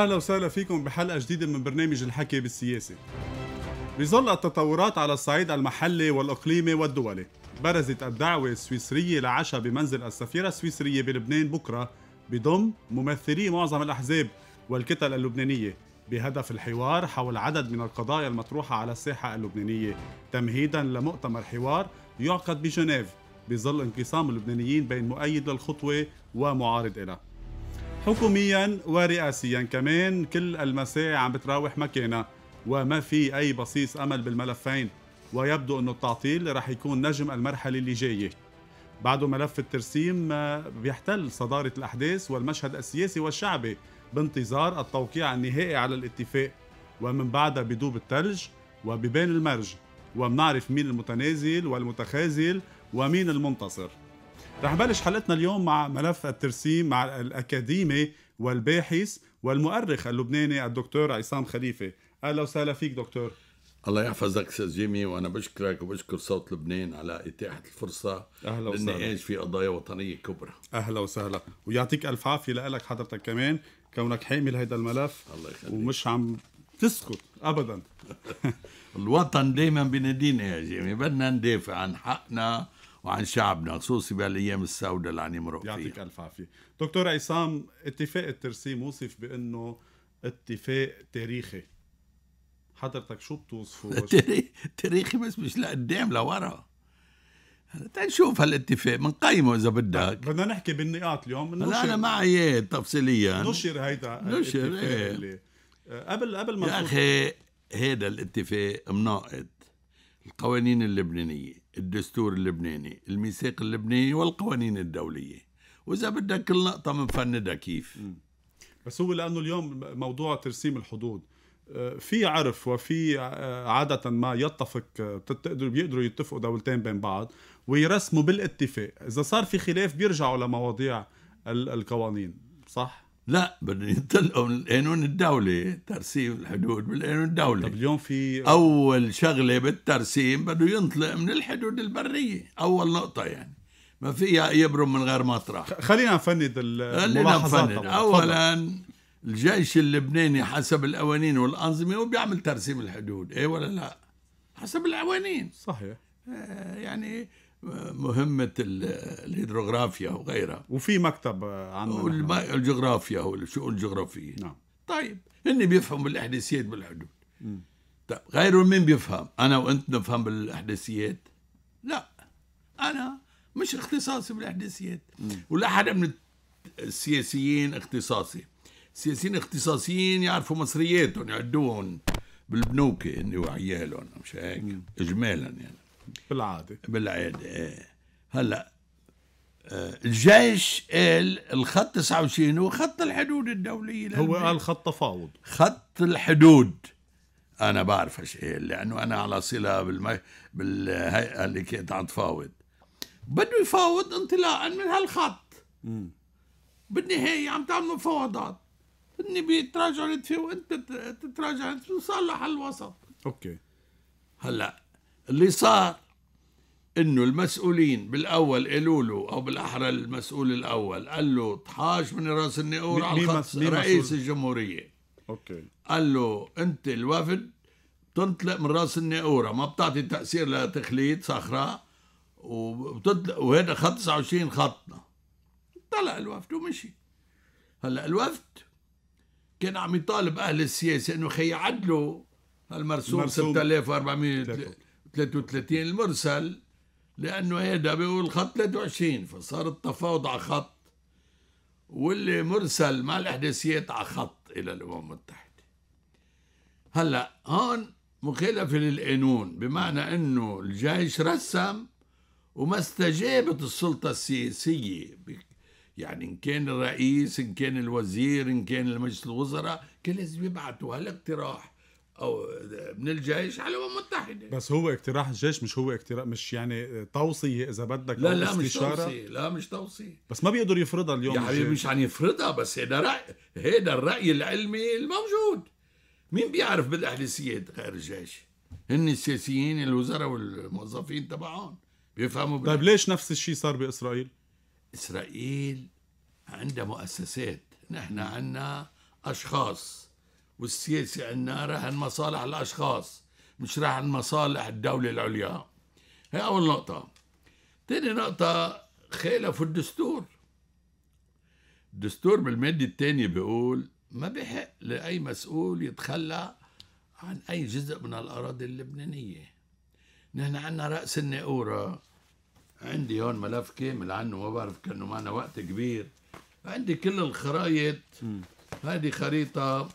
اهلا وسهلا فيكم بحلقه جديده من برنامج الحكي بالسياسه. بظل التطورات على الصعيد المحلي والاقليمي والدولي، برزت الدعوه السويسريه لعشاء بمنزل السفيره السويسريه بلبنان بكره بضم ممثلي معظم الاحزاب والكتل اللبنانيه بهدف الحوار حول عدد من القضايا المطروحه على الساحه اللبنانيه تمهيدا لمؤتمر حوار يعقد بجنيف بظل انقسام اللبنانيين بين مؤيد للخطوه ومعارض لها. حكوميا ورئاسيا كمان كل المساعي عم بتراوح مكانها وما في أي بصيص أمل بالملفين ويبدو أنه التعطيل رح يكون نجم المرحلة اللي جاية بعده ملف الترسيم آه، بيحتل صدارة الأحداث والمشهد السياسي والشعبي بانتظار التوقيع النهائي على الاتفاق ومن بعدها بدوب الثلج وببين المرج ومنعرف مين المتنازل والمتخاذل ومين المنتصر رح نبلش حلقتنا اليوم مع ملف الترسيم مع الأكاديمي والباحث والمؤرخ اللبناني الدكتور عصام خليفة أهلا وسهلا فيك دكتور الله يحفظك استاذ جيمي وانا بشكرك وبشكر صوت لبنان على اتاحه الفرصه اهلا وسهلا للنقاش في قضايا وطنيه كبرى اهلا وسهلا ويعطيك الف عافيه لك حضرتك كمان كونك حامل هذا الملف الله يخليك ومش عم تسكت ابدا الوطن دائما بنادينا يا جيمي بدنا ندافع عن حقنا وعن شعبنا خصوصي بالايام السوداء اللي عم يمرق فيها يعطيك الف عافيه دكتور عصام اتفاق الترسيم وصف بانه اتفاق تاريخي حضرتك شو بتوصفه تاريخي بس مش لقدام لورا تنشوف هالاتفاق بنقيمه اذا بدك بدنا نحكي بالنقاط اليوم لا انا معي تفصيليا نشر هيدا نشر ايه. قبل قبل ما يا اخي هيدا الاتفاق مناقض القوانين اللبنانيه الدستور اللبناني الميثاق اللبناني والقوانين الدولية وإذا بدك كل نقطة بنفندها كيف بس هو لأنه اليوم موضوع ترسيم الحدود آه، في عرف وفي آه، عادة ما يتفق آه، بيقدروا يتفقوا دولتين بين بعض ويرسموا بالاتفاق، إذا صار في خلاف بيرجعوا لمواضيع القوانين، صح؟ لا بدهم ينطلقوا من القانون الدولي ترسيم الحدود بالقانون الدولي طب اليوم في اول شغله بالترسيم بده ينطلق من الحدود البريه اول نقطه يعني ما فيها يبرم من غير مطرح خلينا نفند الملاحظات خلينا نفند اولا الجيش اللبناني حسب القوانين والانظمه هو بيعمل ترسيم الحدود ايه ولا لا حسب القوانين صحيح آه، يعني مهمة الهيدروغرافيا وغيرها وفي مكتب آه، عندنا الجغرافيا والشؤون الجغرافية نعم طيب هن بيفهموا بالأحداثيات بالحدود طيب غيرهم مين بيفهم أنا وأنت نفهم بالإحداثيات لا أنا مش اختصاصي بالإحداثيات ولا حدا من السياسيين اختصاصي السياسيين اختصاصيين يعرفوا مصرياتهم يعدوهم بالبنوك هن وعيالهم مش هيك اجمالا يعني بالعاده بالعاده ايه هلا آه، الجيش قال الخط 29 هو خط الحدود الدولية هو قال خط تفاوض خط الحدود أنا بعرف ايش قال لأنه أنا على صلة بالم... بالهيئة اللي كنت عم تفاوض بده يفاوض انطلاقا من هالخط م. بالنهاية عم تعملوا مفاوضات هن بيتراجعوا فيه وأنت تتراجع تصلح الوسط أوكي هلا اللي صار انه المسؤولين بالاول قالوا له او بالاحرى المسؤول الاول قال له طحاج من راس النقور على الخط رئيس مسؤول. الجمهوريه اوكي قال له انت الوفد بتنطلق من راس النقورة ما بتعطي تأثير لتخليد صخرة وبتطلق وهذا خط 29 خطنا طلع الوفد ومشي هلا الوفد كان عم يطالب اهل السياسه انه خي عدلوا هالمرسوم 6400 33 المرسل لأنه هيدا بيقول خط 23 فصار التفاوض على خط واللي مرسل مع الإحداثيات على خط إلى الأمم المتحدة هلأ هون مخالفة للقانون بمعنى أنه الجيش رسم وما استجابت السلطة السياسية يعني إن كان الرئيس إن كان الوزير إن كان مجلس الوزراء كان لازم يبعثوا هالاقتراح او من الجيش على الامم المتحده بس هو اقتراح الجيش مش هو اقتراح مش يعني توصيه اذا بدك لا لا مش توصيه لا مش توصيه بس ما بيقدر يفرضها اليوم يا حبيبي يعني مش عم يفرضها بس هيدا رأي هيدا الراي العلمي الموجود مين بيعرف بالاحداثيات غير الجيش هن السياسيين الوزراء والموظفين تبعهم بيفهموا بالأحلي. طيب ليش نفس الشيء صار باسرائيل اسرائيل عندها مؤسسات نحن عندنا اشخاص والسياسي عندنا راهن مصالح الأشخاص مش راهن مصالح الدولة العليا هي أول نقطة تاني نقطة خالفوا الدستور الدستور بالمادة الثانية بيقول ما بحق لأي مسؤول يتخلى عن أي جزء من الأراضي اللبنانية نحن عنا رأس النقورة عندي هون ملف كامل عنه ما بعرف كانه معنا وقت كبير عندي كل الخرايط هذه خريطة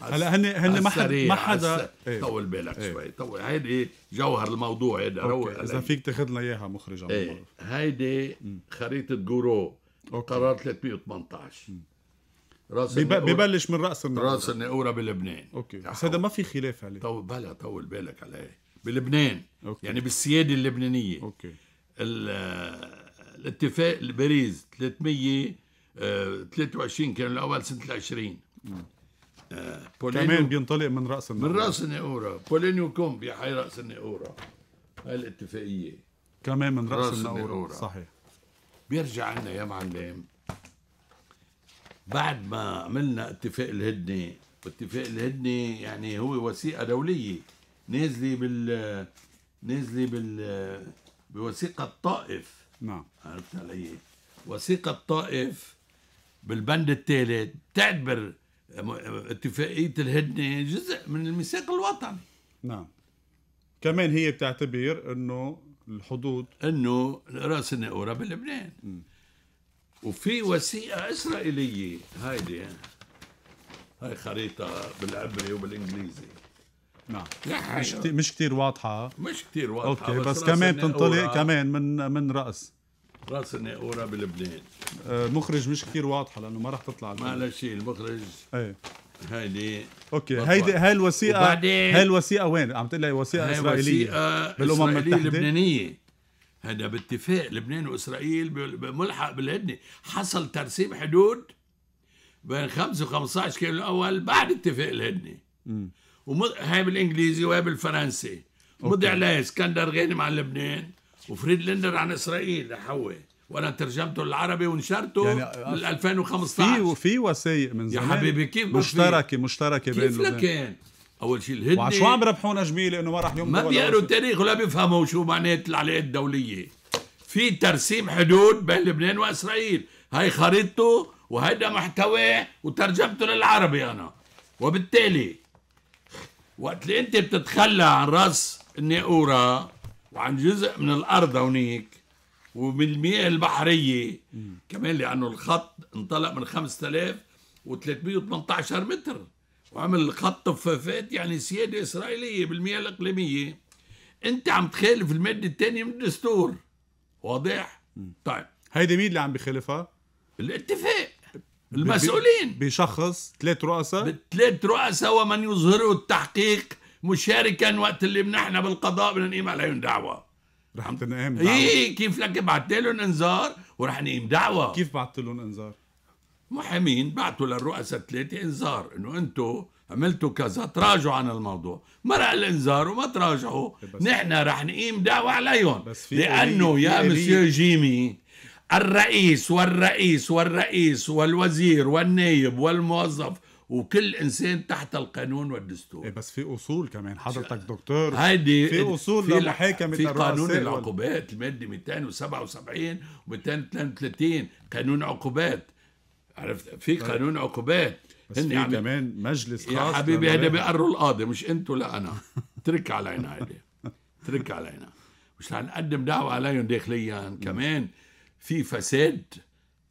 هلا هن هن ما حدا ما حدا إيه. طول بالك ايه. شوي طول هيدي جوهر الموضوع هيدا روق اذا فيك تاخذ لنا اياها مخرج ايه. هيدي خريطه جورو أوكي. قرار 318 راس بب... ببلش من راس النقوره راس النقوره بلبنان اوكي بس هذا ما في خلاف عليه طول بلا طول بالك عليه بلبنان أوكي. يعني بالسياده اللبنانيه اوكي الاتفاق باريس 300 23 كان الاول سنه 20 آه، بولينيو... كمان بينطلق من رأس النقورة من رأس النقورة بولينيو كومب يا حي رأس النقورة هاي الاتفاقية كمان من رأس, رأس النقورة. النقورة صحيح بيرجع عنا يا معلم بعد ما عملنا اتفاق الهدنة واتفاق الهدنة يعني هو وثيقة دولية نازلة بال نازلة بال بوثيقة طائف نعم عرفت علي وثيقة طائف بالبند الثالث تعتبر اتفاقيه الهدنه جزء من الميثاق الوطني نعم كمان هي بتعتبر انه الحدود انه راس النقوره بلبنان وفي وثيقه اسرائيليه هيدي هاي خريطه بالعبري وبالانجليزي نعم مش كتير مش كثير واضحه مش كثير واضحه اوكي بس, بس كمان تنطلق كمان من من راس راس النقوره بلبنان آه، مخرج مش كثير واضحه لانه ما راح تطلع ما لها شيء المخرج ايه هيدي اوكي هيدي هاي الوثيقه هاي الوثيقه وين عم تقول لي وثيقه اسرائيليه وثيقه بالامم المتحده لبنانيه هذا باتفاق لبنان واسرائيل ملحق بالهدنه حصل ترسيم حدود بين 5 و15 كيلو الاول بعد اتفاق الهدنه هاي بالانجليزي وهي بالفرنسي مضي عليها اسكندر غانم على لبنان وفريد ليندر عن اسرائيل حوي وانا ترجمته للعربي ونشرته يعني بال 2015 في وفي وثائق من زمان يا حبيبي كيف مشتركه مشتركه بين كيف لكان اول شيء الهند وعشو شو عم ربحونا جميل انه ما راح يوم ما بيقروا التاريخ ولا بيفهموا شو معنات العلاقات الدوليه في ترسيم حدود بين لبنان واسرائيل هاي خريطته وهيدا محتواه وترجمته للعربي انا وبالتالي وقت اللي انت بتتخلى عن راس الناقوره وعن جزء من الارض هونيك ومن المياه البحريه كمان لانه الخط انطلق من 5318 متر وعمل خط طفافات يعني سياده اسرائيليه بالمياه الاقليميه انت عم تخالف الماده الثانيه من الدستور واضح؟ طيب هيدي مين اللي عم بخالفها؟ الاتفاق المسؤولين بشخص ثلاث رؤساء ثلاث رؤساء ومن يظهره التحقيق مشاركا وقت اللي منحنا بالقضاء بدنا نقيم عليهم دعوه رح تنقيم دعوه اي كيف لك بعثت لهم انذار ورح نقيم دعوه كيف بعثت لهم انذار؟ محامين بعثوا للرؤساء الثلاثه انذار انه انتم عملتوا كذا تراجعوا عن الموضوع مرق الانذار وما تراجعوا نحن رح نقيم دعوة عليهم لأنه يا مسيو جيمي الرئيس والرئيس والرئيس والوزير والنايب والموظف وكل انسان تحت القانون والدستور إيه بس في اصول كمان حضرتك دكتور هيدي في اصول في لمحاكمه في قانون العقوبات الماده 277 و233 قانون عقوبات عرفت في طيب. قانون عقوبات بس هن في يعني عم... كمان مجلس خاص يا حبيبي هذا بيقروا القاضي مش انتوا لا انا ترك علينا هيدي ترك علينا مش لنقدم دعوه عليهم داخليا كمان في فساد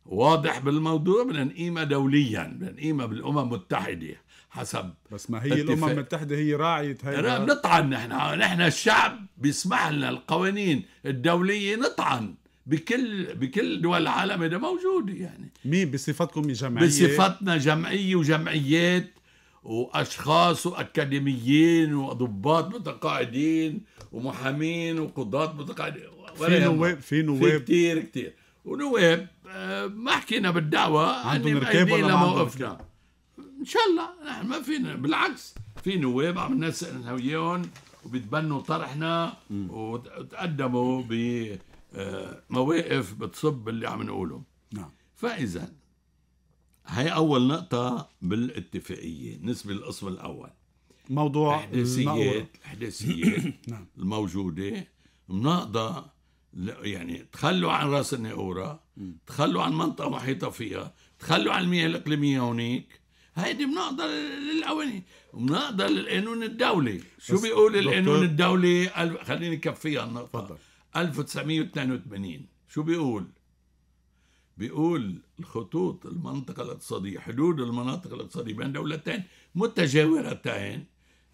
واضح بالموضوع بدنا نقيمها دوليا بدنا نقيمها بالامم المتحده حسب بس ما هي اتفاق. الامم المتحده هي راعيه هي نطعن نحن نحن الشعب بيسمح لنا القوانين الدوليه نطعن بكل بكل دول العالم هذا موجود يعني مين بصفتكم جمعيه بصفتنا جمعيه وجمعيات واشخاص واكاديميين وضباط متقاعدين ومحامين وقضاة متقاعدين في نواب في نواب كثير كثير ونواب آه، ما حكينا بالدعوة عندهم يعني ركاب ولا موقفنا ان شاء الله نحن ما فينا بالعكس في نواب عم عملنا انا وياهم وبيتبنوا طرحنا وتقدموا بمواقف آه، بتصب اللي عم نقوله نعم فاذا هي اول نقطة بالاتفاقية بالنسبة للقسم الاول موضوع الاحداثيات الاحداثيات نعم. الموجودة مناقضة يعني تخلوا عن راس النقوره تخلوا عن منطقه محيطه فيها تخلوا عن المياه الاقليميه هونيك هيدي بنقدر للقوانين وبنقدر للقانون الدولي شو بيقول القانون الدولي خليني كفيها النقطه فضل. 1982 شو بيقول بيقول الخطوط المنطقة الاقتصادية حدود المناطق الاقتصادية بين دولتين متجاورتين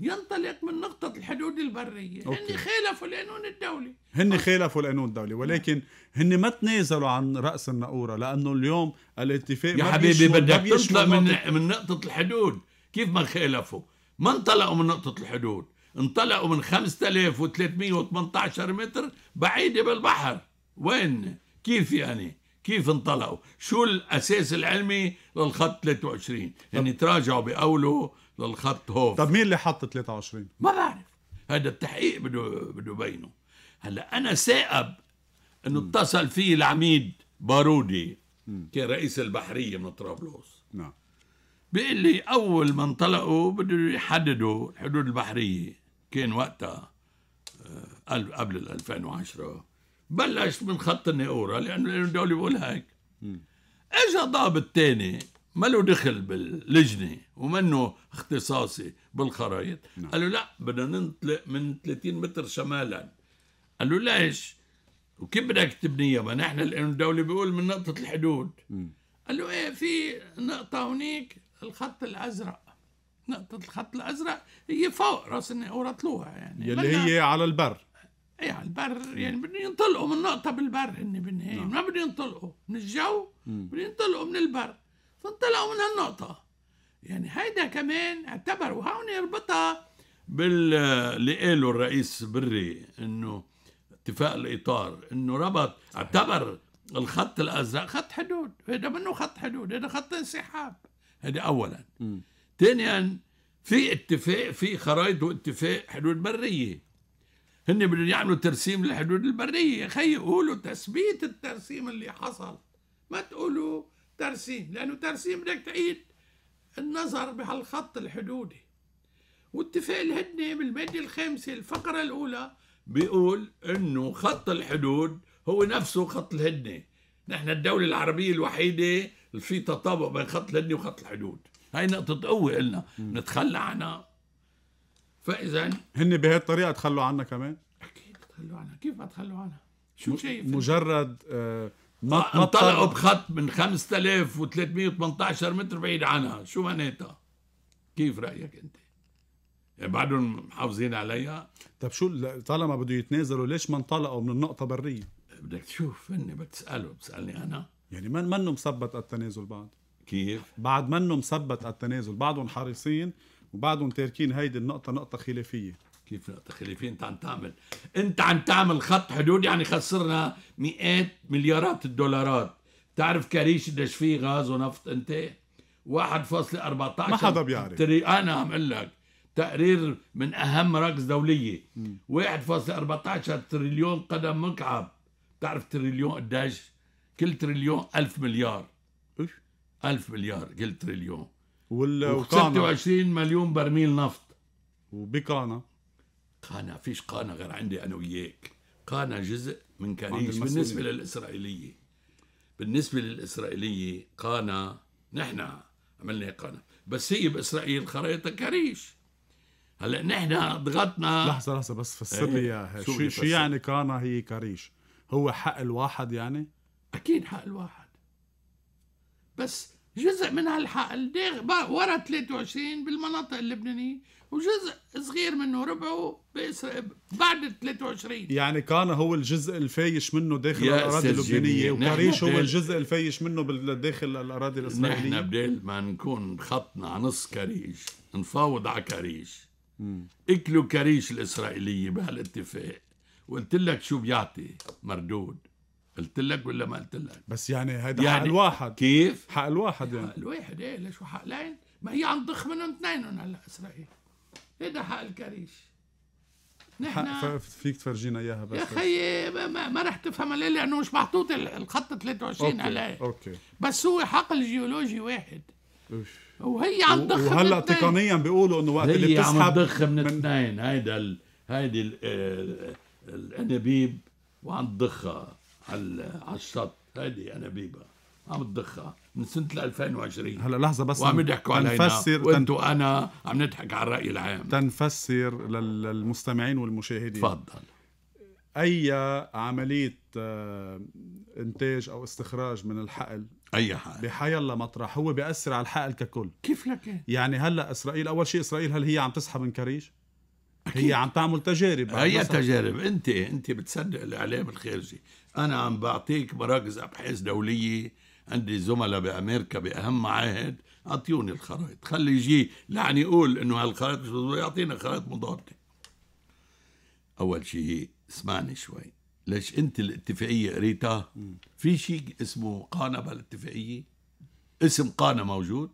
ينطلق من نقطة الحدود البرية هن خالفوا القانون الدولي هن خالفوا القانون الدولي ولكن هن ما تنازلوا عن رأس النقورة لأنه اليوم الاتفاق يا حبيبي بدك تنطلق من, من نقطة الحدود كيف ما خالفوا ما انطلقوا من نقطة الحدود انطلقوا من 5318 متر بعيدة بالبحر وين كيف يعني كيف انطلقوا شو الأساس العلمي للخط 23 هن يعني تراجعوا بقولوا للخط هوف طب مين اللي حط 23 ما بعرف هذا التحقيق بده بده بينه هلا انا سائب انه م. اتصل فيه العميد بارودي م. كان رئيس البحريه من طرابلس نعم بيقول لي اول ما انطلقوا بده يحددوا الحدود البحريه كان وقتها آه، قبل ال 2010 بلش من خط النقوره لانه الدوله بيقول هيك اجى ضابط تاني ما له دخل باللجنه ومنه اختصاصي بالخرايط نعم. قالوا لا بدنا ننطلق من 30 متر شمالا قالوا ليش وكيف بدك تبنيها ما نحن لانه الدولة بيقول من نقطه الحدود م. قالوا ايه في نقطه هنيك الخط الازرق نقطه الخط الازرق هي فوق راس ورطلوها يعني يلي هي على البر ايه على البر يعني بدهم ينطلقوا من نقطه بالبر هن بالنهايه نعم. ما بدهم ينطلقوا من الجو بدهم ينطلقوا من البر فانطلقوا من هالنقطة يعني هيدا كمان اعتبر وهون يربطها باللي قاله الرئيس بري انه اتفاق الاطار انه ربط اعتبر الخط الازرق خط حدود هذا منه خط حدود هذا خط انسحاب هذا اولا ثانيا في اتفاق في خرائط واتفاق حدود بريه هن بدهم يعملوا ترسيم للحدود البريه يا خي قولوا تثبيت الترسيم اللي حصل ما تقولوا ترسيم لأنه ترسيم بدك تعيد النظر بهالخط الحدودي واتفاق الهدنة بالمادة الخامسة الفقرة الأولى بيقول أنه خط الحدود هو نفسه خط الهدنة نحن الدولة العربية الوحيدة اللي في تطابق بين خط الهدنة وخط الحدود هاي نقطة قوة إلنا نتخلى عنها فإذا هن بهي الطريقه تخلوا عنا كمان؟ أكيد تخلوا عنها كيف ما تخلوا عنها؟ شو شايف؟ مجرد آه آه، انطلقوا بخط من 5318 متر بعيد عنها شو معناتها كيف رايك انت يعني بعدهم محافظين عليها طب شو طالما بده يتنازلوا ليش ما انطلقوا من النقطه بريه بدك تشوف اني بدك بتسالني انا يعني من منه مثبت التنازل بعد كيف بعد منه مثبت التنازل بعدهم حريصين وبعدهم تاركين هيدي النقطه نقطه خلافيه كيف في انت عم تعمل انت عم تعمل خط حدود يعني خسرنا مئات مليارات الدولارات تعرف كريش قديش فيه غاز ونفط انت 1.14 ما حدا بيعرف تري... انا عم اقول لك تقرير من اهم مراكز دوليه 1.14 تريليون قدم مكعب تعرف تريليون قديش كل تريليون ألف مليار ايش ألف مليار كل تريليون وال 26 مليون برميل نفط وبقانا قانا فيش قانا غير عندي أنا وياك قانا جزء من كريش بالنسبة للإسرائيلية بالنسبة للإسرائيلية قانا نحن عملنا قانا بس هي بإسرائيل خريطة كريش هلا نحن ضغطنا لحظة لحظة بس فسر لي إيه، اياها شو, شو يعني قانا هي كريش؟ هو حق الواحد يعني؟ أكيد حق الواحد بس جزء من هالحق ورا 23 بالمناطق اللبنانية وجزء صغير منه ربعه بعد ال 23 يعني كان هو الجزء الفايش منه داخل الاراضي اللبنانيه وكاريش هو الجزء الفايش منه داخل الاراضي الاسرائيليه نحن بدل ما نكون خطنا على نص كاريش نفاوض على كاريش اكلوا كاريش الاسرائيليه بهالاتفاق وقلت لك شو بيعطي مردود قلت لك ولا ما قلت لك بس يعني هيدا يعني حق الواحد كيف؟ حق الواحد يعني حق الواحد ايه ليش حق لين ما هي عم ضخ منهم اثنين هلا اسرائيل هيدا حق الكريش نحن فيك تفرجينا اياها بس يا خي ما, ما رح تفهمها ليه لانه مش محطوط الخط 23 أوكي. عليه اوكي بس هو حقل جيولوجي واحد أوش. وهي عم تضخ وهلا تقنيا بيقولوا انه وقت اللي بتسحب هي عم تضخ من, اثنين هيدا هيدي آه، الانابيب وعم تضخها على على الشط هيدي انابيبها عم تضخها من سنه 2020 هلا لحظه بس وعم يضحكوا علينا تنفسر وانتو تن... انا عم نضحك على الراي العام تنفسر للمستمعين والمشاهدين تفضل اي عمليه آه، انتاج او استخراج من الحقل اي حقل بحي الله مطرح هو بياثر على الحقل ككل كيف لك يعني هلا اسرائيل اول شيء اسرائيل هل هي عم تسحب من كريش أكيد. هي عم تعمل تجارب هي تجارب انت انت بتصدق الاعلام الخارجي انا عم بعطيك مراكز ابحاث دوليه عندي زملاء بامريكا باهم معاهد اعطيوني الخرائط خلي يجي لعن يقول انه هالخرائط مش مضبوطه يعطينا خرائط مضاده اول شيء اسمعني شوي ليش انت الاتفاقيه قريتها في شيء اسمه قانا بهالاتفاقيه اسم قانا موجود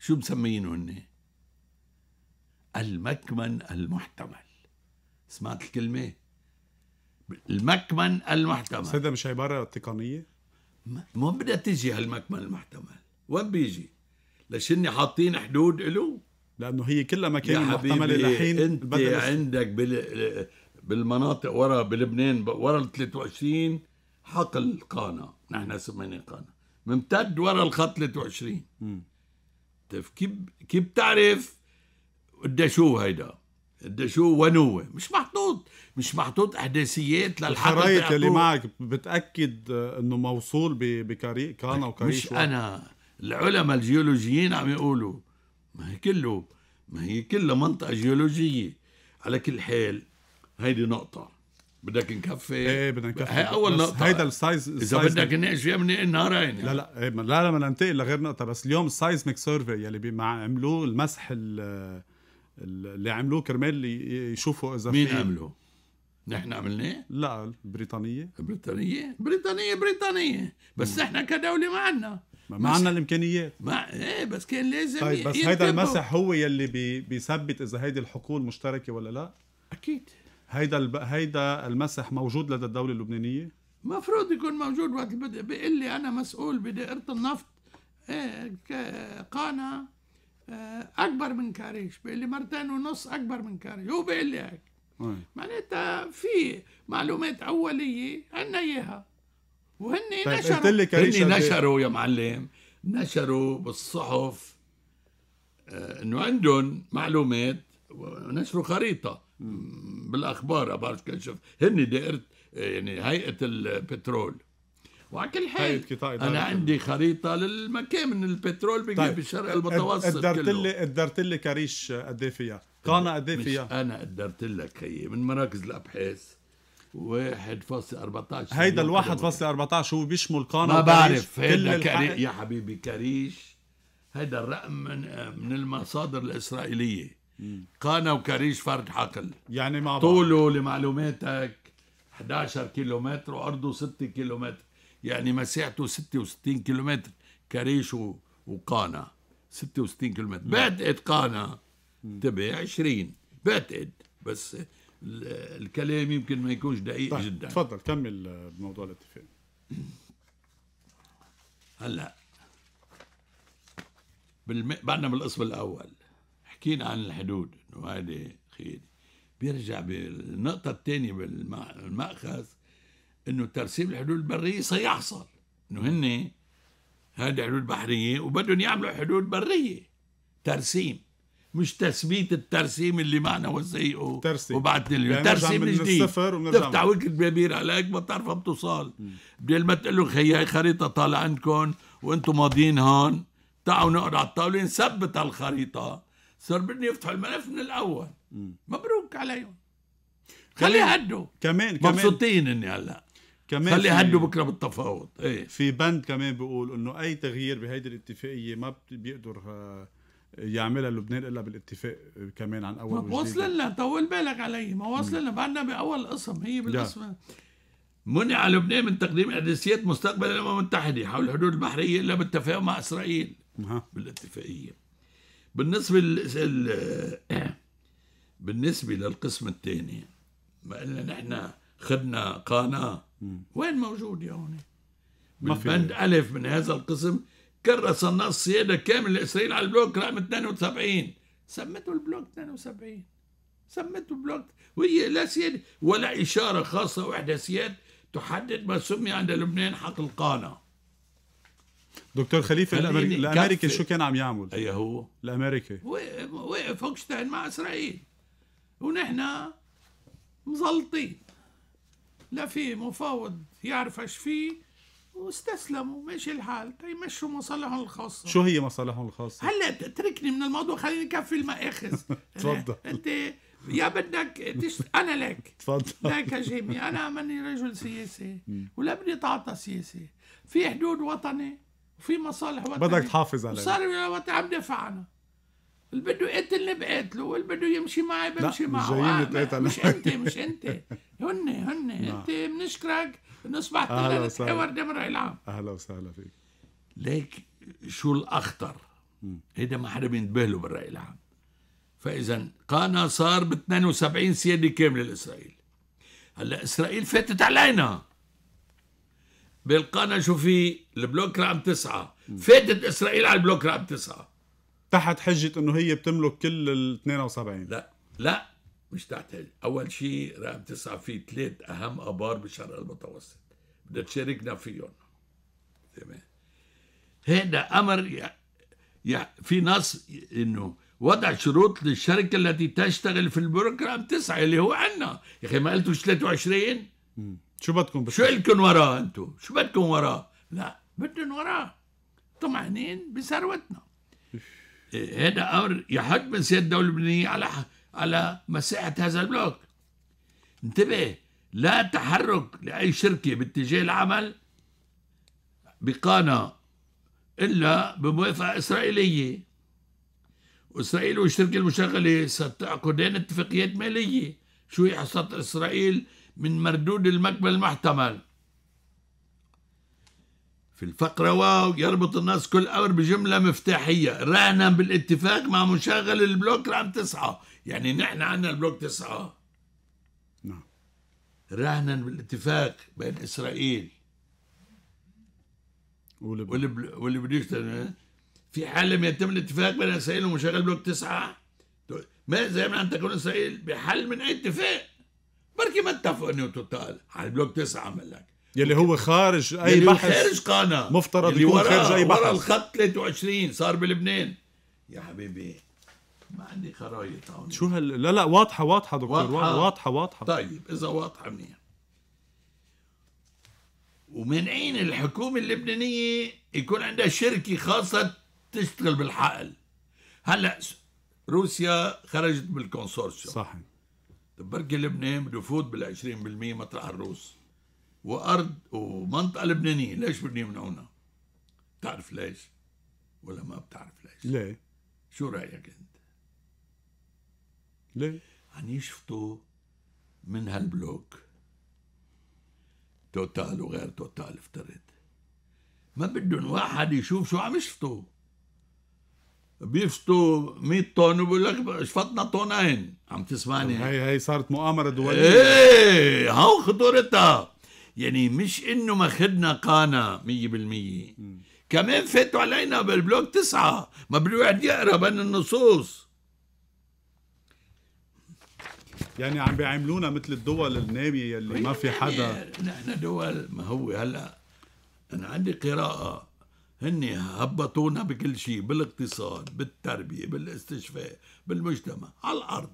شو مسمينه هن المكمن المحتمل سمعت الكلمه المكمن المحتمل هذا مش عباره تقنيه ما بدها تجي هالمكمن المحتمل وين بيجي ليش هن حاطين حدود له لانه هي كلها مكان محتمل لحين انت عندك بال... بالمناطق ورا بلبنان ورا ال 23 حقل قانا نحن سميناه قانا ممتد ورا الخط 23 كيف كيف بتعرف قديش شو هيدا وين ونوة مش محطوط مش محطوط احداثيات للحرايط اللي معك بتاكد انه موصول بكاري كان او مش شوار. انا العلماء الجيولوجيين عم يقولوا ما هي كله ما هي كلها منطقه جيولوجيه على كل حال هيدي نقطه بدك نكفي ايه بدنا نكفي هي اول نقطه هيدا السايز اذا بدك نناقش فيها من نهارين لا لا إيه لا لا بدنا ننتقل لغير نقطه بس اليوم السايزميك سيرفي يلي عملوه المسح اللي عملوه كرمال يشوفوا اذا مين عمله؟ نحن عملناه؟ لا البريطانيه البريطانيه بريطانيه بريطانيه بس نحن كدوله ما عندنا ما عندنا الامكانيات ما ايه بس كان لازم طيب بس هيدا المسح هو يلي بي بيثبت اذا هيدي الحقول مشتركه ولا لا اكيد هيدا الب... هيدا المسح موجود لدى الدوله اللبنانيه مفروض يكون موجود وقت البدء بيقول لي انا مسؤول بدائره النفط ايه قانا آه، اكبر من كاريش بيقول لي مرتين ونص اكبر من كاريش هو بيقول لي هيك معناتها في معلومات اوليه عندنا اياها وهن طيب نشروا هن نشروا يا معلم نشروا بالصحف آه، انه عندهم معلومات ونشروا خريطه بالاخبار ابارش كشف هن دائره يعني هيئه البترول وعلى كل حال انا عندي خريطه للمكان من البترول بيجي طيب. بالشرق المتوسط قدرت لي قدرت لي كريش قد ايه فيها؟ قانا قد ايه فيها؟ انا قدرت لك هي من مراكز الابحاث 1.14 هيدا ال 1.14 هو بيشمل قانا ما بعرف كل كري... يا حبيبي كريش هيدا الرقم من من المصادر الاسرائيليه قانا وكريش فرد حقل يعني مع بعض طوله لمعلوماتك 11 كيلومتر وعرضه 6 كيلومتر يعني مساحته 66 كيلومتر كريش وقانا 66 كيلومتر نعم. بعتقد قانا تبع 20 بعتقد بس الكلام يمكن ما يكونش دقيق طيب. جدا تفضل كمل بموضوع الاتفاق هلا بالم... بعدنا بالقسم الاول حكينا عن الحدود انه هذه خير بيرجع بالنقطه الثانيه بالماخذ انه ترسيب الحدود البريه سيحصل انه هن هذه حدود بحريه وبدهم يعملوا حدود بريه ترسيم مش تثبيت الترسيم اللي معنا وسيئه ترسيم وبعد يعني ترسيم جديد تفتح وكت بابير عليك ما بتعرفها بتوصل بدل ما تقول له هي خريطه طالعه عندكم وانتم ماضيين هون تعالوا نقعد على الطاوله نثبت هالخريطه صار بدهم يفتحوا الملف من الاول مبروك عليهم خليه هدوا كمان كمان مبسوطين اني هلا كمان خلي هدوا بكره بالتفاوض إيه،, ايه في بند كمان بيقول انه اي تغيير بهيدي الاتفاقيه ما بيقدر آه، يعملها لبنان الا بالاتفاق آه، كمان عن اول ما وصل لنا طول بالك علي ما وصل لنا بعدنا باول قسم هي بالقسم منع لبنان من تقديم اعداديات مستقبل الامم المتحده حول الحدود البحريه الا بالتفاهم مع اسرائيل ها. بالاتفاقيه بالنسبه لل... بالنسبه للقسم الثاني ما قلنا نحن خدنا قناه وين موجود هون يعني؟ من بند ألف من هذا القسم كرس الناس سيادة كامل لإسرائيل على البلوك رقم 72 سمته البلوك 72 سمته بلوك وهي لا سيادة ولا إشارة خاصة وإحداثيات تحدد ما سمي عند لبنان حق القانا دكتور خليفة الأمريكي, الأمريكي شو كان عم يعمل؟ أي أيوه، هو الأمريكي وقف هوكشتاين مع إسرائيل ونحن مزلطين لا في مفاوض يعرف ايش فيه واستسلموا ماشي الحال يمشوا طيب مصالحهم الخاصة شو هي مصالحهم الخاصة؟ هلا تتركني من الموضوع خليني اكفي المآخذ تفضل انت يا بدك تشت... انا لك تفضل لك يا جيمي انا ماني رجل سياسي ولا بدي اتعاطى سياسي في حدود وطني وفي مصالح وطنية بدك تحافظ عليها مصالح عم دافع عنها اللي بده يقتل بقتله واللي بده يمشي معي بمشي معه مش آه، مش انت مش انت هن هن نعم. انت بنشكرك انه اصبحت طلعت حوار دمر العام اهلا وسهلا فيك ليك شو الاخطر هيدا ما حدا بينتبه له بالراي العام فاذا قانا صار ب 72 سياده كامله لاسرائيل هلا اسرائيل فاتت علينا بالقانا شو في البلوك رقم تسعه فاتت اسرائيل على البلوك رقم تسعه تحت حجه انه هي بتملك كل ال 72 لا لا مش تحت حجه اول شيء رقم تسعه في ثلاث اهم ابار بالشرق المتوسط بدها تشاركنا فيهم تمام هيدا امر ي... ي... في نص انه وضع شروط للشركة التي تشتغل في البرج رقم تسعة اللي هو عنا يا أخي ما قلتوش 23 شو بدكم شو لكم وراه أنتم شو بدكم وراه لا بدهم وراه طمعنين بثروتنا هذا امر يحد من سياده الدوله اللبنانيه على على مساحه هذا البلوك انتبه لا تحرك لاي شركه باتجاه العمل بقانا الا بموافقه اسرائيليه واسرائيل والشركه المشغله ستعقدان اتفاقيات ماليه شو يحصد اسرائيل من مردود المكبل المحتمل في الفقرة واو يربط الناس كل أمر بجملة مفتاحية رهنا بالاتفاق مع مشغل البلوك رقم تسعة يعني نحن عندنا البلوك تسعة نعم رهنا بالاتفاق بين إسرائيل واللي بده يشتغل في حال لم يتم الاتفاق بين إسرائيل ومشغل بلوك تسعة ماذا ما أن تكون إسرائيل بحل من أي اتفاق بركي ما اتفقوا أنه توتال على البلوك تسعة عمل لك يلي هو خارج اي بحث خارج قانا مفترض يكون خارج اي بحث ورا الخط 23 صار بلبنان يا حبيبي ما عندي خرايط هون شو هال لا لا واضحه واضحه دكتور واضحه واضحه, واضحة. طيب اذا واضحه منيح ومنعين الحكومه اللبنانيه يكون عندها شركه خاصه تشتغل بالحقل هلا روسيا خرجت بالكونسورسيوم صحيح بركي لبنان بده يفوت بال 20% مطرح الروس وارض ومنطقه لبنانيه ليش بدهم يمنعونا بتعرف ليش ولا ما بتعرف ليش ليه شو رايك انت ليه عن يشفطوا من هالبلوك توتال وغير توتال افترض ما بدهم واحد يشوف شو عم يشفتوا بيفتوا 100 طن وبقول لك شفطنا طنين عم تسمعني هي هي صارت مؤامره دوليه ايه هون خطورتها يعني مش انه ماخذنا قانا 100% كمان فاتوا علينا بالبلوك تسعة ما بالواحد يقرا بين النصوص يعني عم بيعاملونا مثل الدول النامية اللي ما في يعني حدا نحن دول ما هو هلا انا عندي قراءة هن هبطونا بكل شيء بالاقتصاد بالتربية بالاستشفاء بالمجتمع على الارض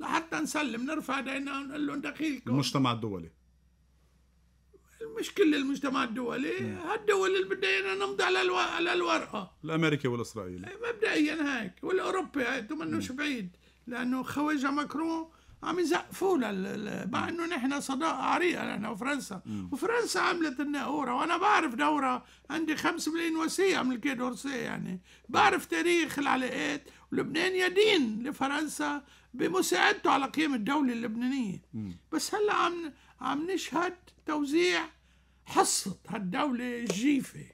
لحتى نسلم نرفع ايدينا ونقول لهم دخيلكم المجتمع الدولي مش كل المجتمع الدولي نعم. هالدول اللي بدها نمضي على الو... على الورقه الامريكي والاسرائيلي إيه، مبدئيا هيك والاوروبي هيك مش نعم. بعيد لانه خوجها ماكرون عم يزقفوا لل... مع نعم. انه نحن صداقه عريقه نحن وفرنسا مم. وفرنسا عملت النقوره وانا بعرف دوره عندي 5 ملايين وثيقه من الكي يعني بعرف تاريخ العلاقات ولبنان يدين لفرنسا بمساعدته على قيم الدوله اللبنانيه بس هلا عم عم نشهد توزيع حصت هالدولة الجيفة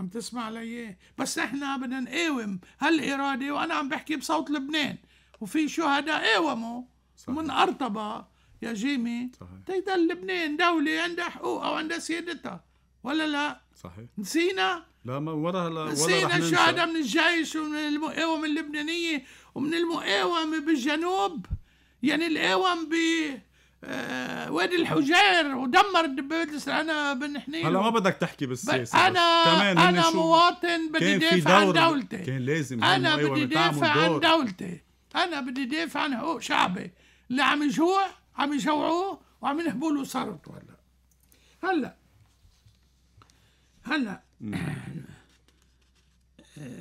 عم تسمع علي إيه؟ بس نحن بدنا نقاوم هالإرادة وأنا عم بحكي بصوت لبنان وفي شهداء قاوموا من أرطبة يا جيمي تيضل لبنان دولة عندها حقوقها وعندها سيادتها ولا لا؟ صحيح نسينا؟ لا ما ولا ولا نسينا الشهداء من الجيش ومن المقاومة اللبنانية ومن المقاومة بالجنوب يعني القاوم ب آه، وين وادي الحجير ودمر دبابات انا بن حنين هلا ما بدك تحكي بالسياسه انا كمان انا مواطن بدي دافع عن دولتي كان لازم انا بدي دافع عن دولتي انا بدي دافع عن حقوق شعبي اللي عم يجوع عم يجوعوه وعم ينهبوا له ثروته هلا هلا هلا آه،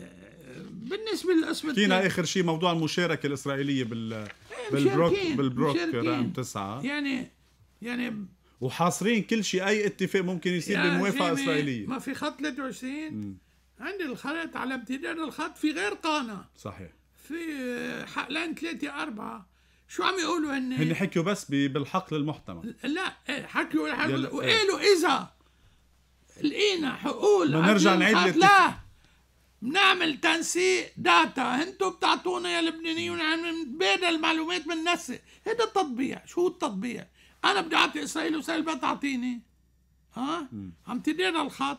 بالنسبه للقسم فينا اخر شيء موضوع المشاركه الاسرائيليه بال بالبروك بالبروك رقم تسعة يعني يعني وحاصرين كل شيء اي اتفاق ممكن يصير يعني بموافقه اسرائيليه ما في خط 23 عندي الخط على امتداد الخط في غير قانا صحيح في حقلين ثلاثة أربعة شو عم يقولوا هن؟ هن حكيوا بس بالحقل المحتمل لا إيه، حكيوا إيه. وقالوا إذا لقينا حقول ما نرجع نعيد لا بنعمل تنسيق داتا انتم بتعطونا يا عم نتبادل معلومات بننسق هذا التطبيع شو التطبيع انا بدي اعطي اسرائيل واسرائيل ما تعطيني ها عم تدير الخط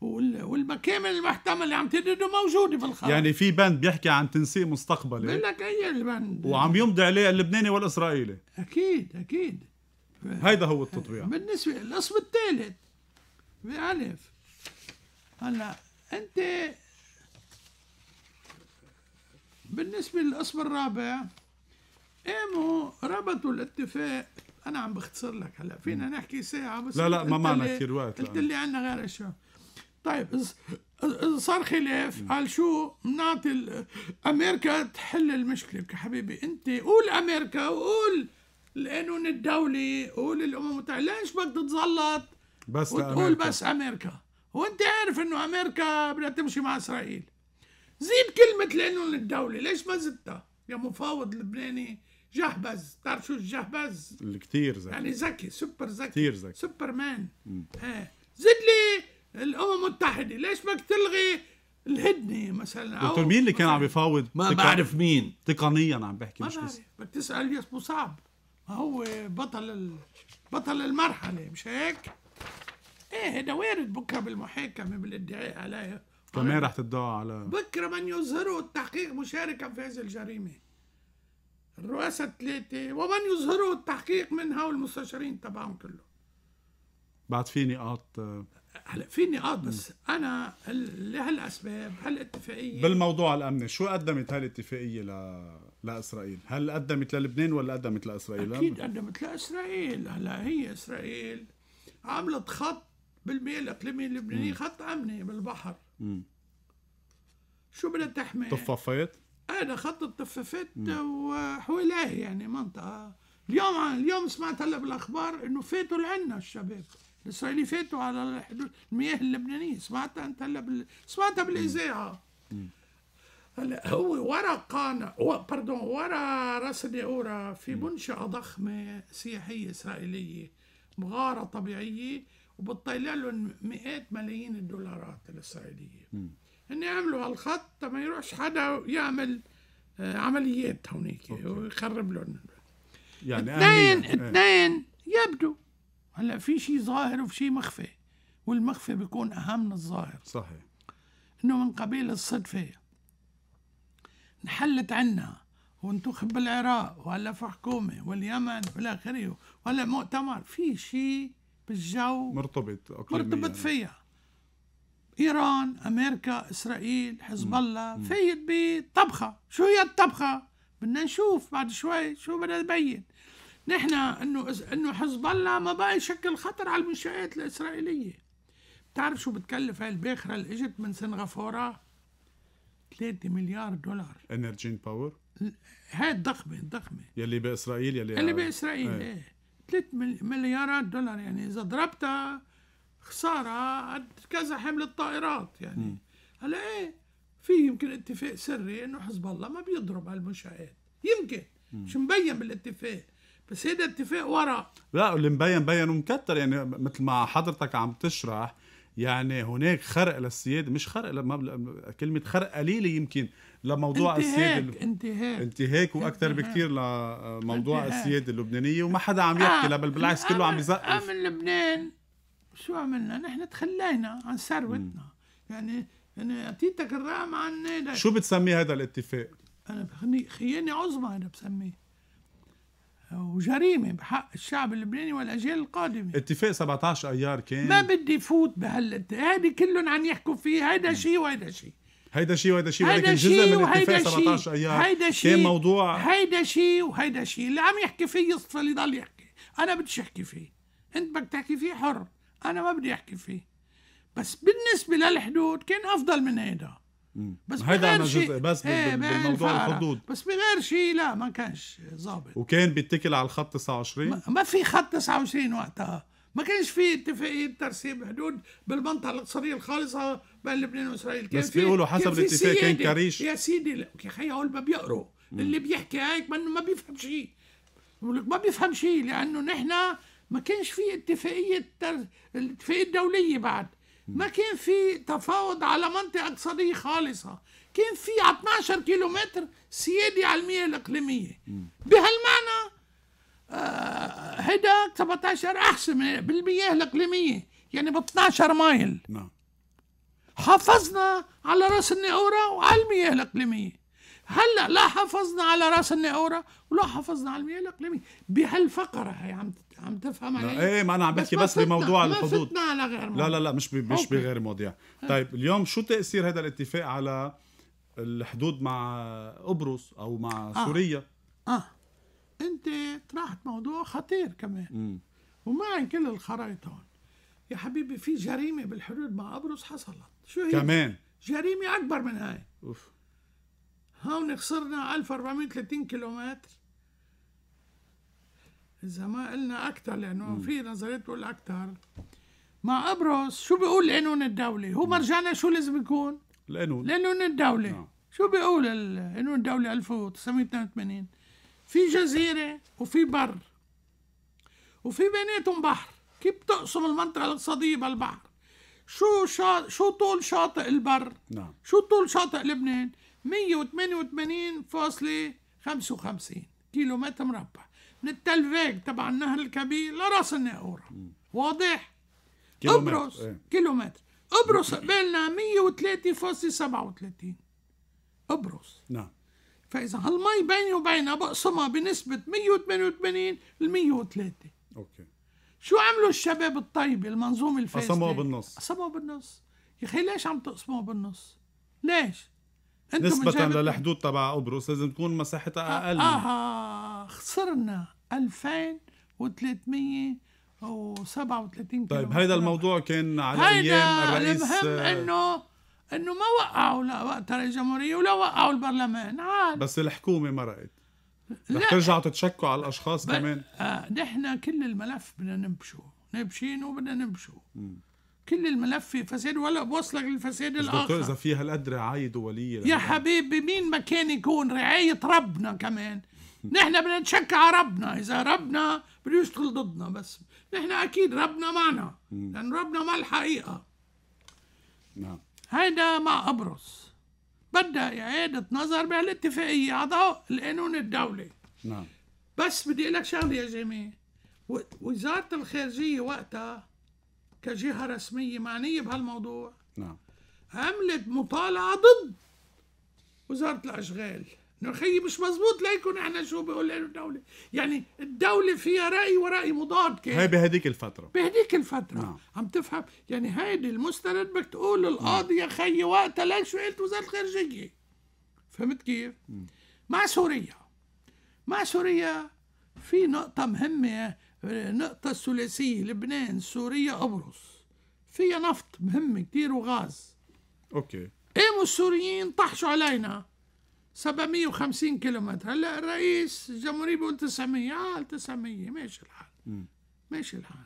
والمكامن المحتمله عم تدده موجوده بالخط يعني في بند بيحكي عن تنسيق مستقبلي بقول لك اي البند وعم يمضي عليه اللبناني والاسرائيلي اكيد اكيد هيدا هو التطبيع بالنسبه للقسم الثالث بألف هلا انت بالنسبة للقسم الرابع قاموا ربطوا الاتفاق أنا عم بختصر لك هلا فينا نحكي ساعة بس لا لا ما معنا كثير وقت قلت لي عندنا غير أشياء طيب صار خلاف قال شو بنعطي امريكا تحل المشكله حبيبي انت قول امريكا وقول القانون الدولي قول الامم المتحده ليش بدك تتزلط بس وتقول بس امريكا وانت عارف انه امريكا بدها تمشي مع اسرائيل زيد كلمة لأنه للدولة ليش ما زدتها يا مفاوض لبناني جهبز تعرف شو الجهبز كثير ذكي يعني ذكي سوبر ذكي كثير ذكي سوبر مان ايه زد لي الامم المتحده ليش ما تلغي الهدنه مثلا او مين اللي كان عم يفاوض ما تقن... بعرف مين تقنيا عم بحكي ما مش بعرف بدك تسال اسمه صعب ما هو بطل ال... بطل المرحله مش هيك؟ ايه هذا وارد بكره بالمحاكمه بالادعاء عليه كمان طيب. رح تدعى على بكره من يظهره التحقيق مشاركا في هذه الجريمه الرؤساء الثلاثه ومن يظهره التحقيق من هؤلاء المستشارين تبعهم كلهم بعد في نقاط آه، هلا في نقاط بس انا لهالاسباب هالاتفاقيه بالموضوع الامني شو قدمت هالاتفاقيه ل... لاسرائيل؟ هل قدمت للبنان ولا قدمت لاسرائيل؟ اكيد قدمت لاسرائيل هلا هي اسرائيل عملت خط بالبيئه الاقليميه اللبنانيه خط امني بالبحر مم. شو بدها تحمي طفافات؟ هذا خط الطفافات وحواليه يعني منطقه اليوم اليوم سمعت هلا بالاخبار انه فاتوا لعنا الشباب الاسرائيلي فاتوا على الحدود المياه اللبنانيه سمعتها انت هلا بال... سمعتها بالاذاعه هلا هو ورا قانا و... باردون ورا راس اليقورة في منشأة ضخمة سياحية إسرائيلية مغارة طبيعية وبتطيلع لهم مئات ملايين الدولارات الاسرائيليه هن عملوا هالخط ما يروحش حدا يعمل آه، عمليات هونيك ويخرب لهم يعني اثنين إيه. اثنين يبدو هلا في شيء ظاهر وفي شيء مخفي والمخفي بيكون اهم من الظاهر صحيح انه من قبيل الصدفه انحلت عنا وانتخب بالعراق وهلا في حكومه واليمن والى اخره وهلا مؤتمر في شيء بالجو مرتبط أقليميا مرتبط فيها ايران امريكا اسرائيل حزب الله فايت بطبخه شو هي الطبخه بدنا نشوف بعد شوي شو بدنا نبين نحن انه انه حزب الله ما بقى يشكل خطر على المنشات الاسرائيليه بتعرف شو بتكلف هاي الباخره اللي اجت من سنغافوره 3 مليار دولار انرجين باور هاي الضخمه الضخمه يلي باسرائيل يلي اللي آه. باسرائيل آه. ايه, ايه. 3 مليارات دولار يعني اذا ضربتها خساره قد كذا حمل الطائرات يعني هلا ايه في يمكن اتفاق سري انه حزب الله ما بيضرب هالمنشآت يمكن مش مبين بالاتفاق بس هيدا اتفاق ورق لا اللي مبين مبين ومكتر يعني مثل ما حضرتك عم تشرح يعني هناك خرق للسياده مش خرق كلمه خرق قليله يمكن لموضوع انتهاك السياده انتهاك انتهاك واكثر بكثير لموضوع انتهاك. السياده اللبنانيه وما حدا عم يحكي آه. لا بالعكس كله عم آه، يزقف آه، من لبنان شو عملنا؟ نحن تخلينا عن ثروتنا يعني انا يعني اعطيتك الرقم عن لك. شو بتسمي هذا الاتفاق؟ انا خيانه عظمى انا بسميه وجريمة بحق الشعب اللبناني والأجيال القادمة اتفاق 17 أيار كان ما بدي فوت بهال هذه كلهم عم يحكوا فيه هيدا شيء وهيدا شيء هيدا شيء وهيدا شيء ولكن جزء من اتفاق 17 ايار هيدا شيء كان موضوع هيدا شيء وهيدا شيء اللي عم يحكي فيه يصفى اللي ضل يحكي انا بديش احكي فيه انت بدك تحكي فيه حر انا ما بدي احكي فيه بس بالنسبه للحدود كان افضل من هيدا بس هيدا انا جزء بس ايه بالموضوع الحدود بس بغير شيء لا ما كانش ظابط وكان بيتكل على الخط 29 ما في خط 29 وقتها ما كانش في اتفاقيه ترسيم حدود بالمنطقه الاقتصاديه الخالصه بين لبنان واسرائيل كان بس بيقولوا حسب الاتفاق كان كريش يا سيدي لا يا خي هول ما بيقروا اللي بيحكي هيك منه ما بيفهم شيء ما بيفهم شيء لانه نحن ما كانش في اتفاقيه تر... الاتفاقيه الدوليه بعد ما كان في تفاوض على منطقه اقتصاديه خالصه كان في 12 كيلومتر سيادي على المياه الاقليميه بهالمعنى آه، هداك 17 احسن بالمياه الاقليميه يعني ب 12 مايل نعم حافظنا على راس النقوره وعلى المياه الاقليميه هلا لا حافظنا على راس النقوره ولا حافظنا على المياه الاقليميه بهالفقره هي عم عم تفهم علي؟ ايه ما انا عم بحكي بس, بس بموضوع الحدود ما على غير موضوع. لا لا لا مش بي مش بغير مواضيع طيب اليوم شو تاثير هذا الاتفاق على الحدود مع قبرص او مع آه. سوريا اه انت طرحت موضوع خطير كمان م. ومعن كل الخرائط هون يا حبيبي في جريمه بالحدود مع قبرص حصلت شو هي كمان جريمه اكبر من هاي اوف هون خسرنا 1430 كيلومتر اذا ما قلنا اكثر لانه في نظريات بتقول اكثر مع قبرص شو بيقول القانون الدولي هو مرجعنا شو لازم يكون القانون القانون الدولي نعم. شو بيقول القانون الدولي 1982 في جزيرة وفي بر وفي بيناتهم بحر كيف بتقسم المنطقة الاقتصادية بالبحر شو شا... شو طول شاطئ البر نعم شو طول شاطئ لبنان 188.55 كيلو متر مربع من التلفاج تبع النهر الكبير لراس الناقورة واضح كيلومتر. قبرص ايه. كيلومتر قبرص قبالنا 103.37 قبرص نعم فاذا هالمي بيني وبينها بقسمها بنسبه 188 ل 103 اوكي شو عملوا الشباب الطيبه المنظومه الفاسده قسموها بالنص قسموها بالنص يا اخي ليش عم تقسموها بالنص ليش انتم نسبة للحدود تبع قبرص لازم تكون مساحتها آه، اقل اها آه، خسرنا 2300 و37 طيب هيدا الموضوع كان على ايام الرئيس المهم آه، انه انه ما وقعوا لا وقتها الجمهوريه ولا وقعوا البرلمان عاد بس الحكومه مرقت رح ترجعوا تتشكوا على الاشخاص كمان آه نحن كل الملف بدنا نمشوا نبشين وبدنا نمشوا كل الملف في فساد ولا بوصلك للفساد الاخر اذا في هالقد رعايه دوليه يا حبيبي مين ما كان يكون رعايه ربنا كمان نحن بدنا نتشكى على ربنا اذا ربنا بده يشتغل ضدنا بس نحن اكيد ربنا معنا لان ربنا مع الحقيقه نعم هيدا مع قبرص بدها إعادة نظر بهالاتفاقية أعضاء القانون الدولي نعم بس بدي أقول لك شغلة يا جميل وزارة الخارجية وقتها كجهة رسمية معنية بهالموضوع نعم عملت مطالعة ضد وزارة الأشغال انه خيي مش مزبوط ليكن احنا شو بقول له الدوله يعني الدوله فيها راي وراي مضاد كان هاي بهديك الفتره بهديك الفتره آه. عم تفهم يعني هيدي المستند بدك تقول للقاضي يا خيي وقتها ليش قلت وزاره الخارجيه فهمت كيف؟ مع سوريا مع سوريا في نقطه مهمه نقطه الثلاثيه لبنان سوريا قبرص فيها نفط مهم كثير وغاز اوكي قاموا السوريين طحشوا علينا 750 كيلومتر هلا الرئيس الجمهوري بيقول 900 اه 900 ماشي الحال ماشي الحال